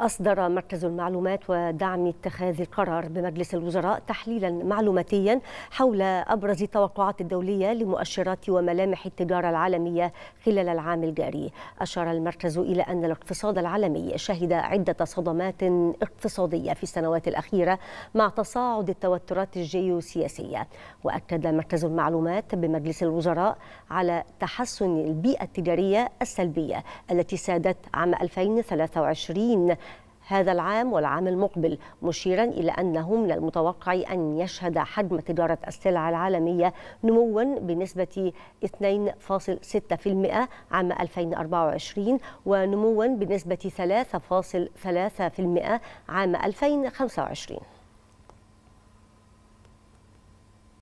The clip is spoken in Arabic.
أصدر مركز المعلومات ودعم اتخاذ القرار بمجلس الوزراء تحليلا معلوماتيا حول أبرز التوقعات الدولية لمؤشرات وملامح التجارة العالمية خلال العام الجاري أشار المركز إلى أن الاقتصاد العالمي شهد عدة صدمات اقتصادية في السنوات الأخيرة مع تصاعد التوترات الجيوسياسية وأكد مركز المعلومات بمجلس الوزراء على تحسن البيئة التجارية السلبية التي سادت عام 2023 هذا العام والعام المقبل مشيرا إلى أنه من المتوقع أن يشهد حجم تجارة السلع العالمية نموا بنسبة 2.6% عام 2024 ونموا بنسبة 3.3% عام 2025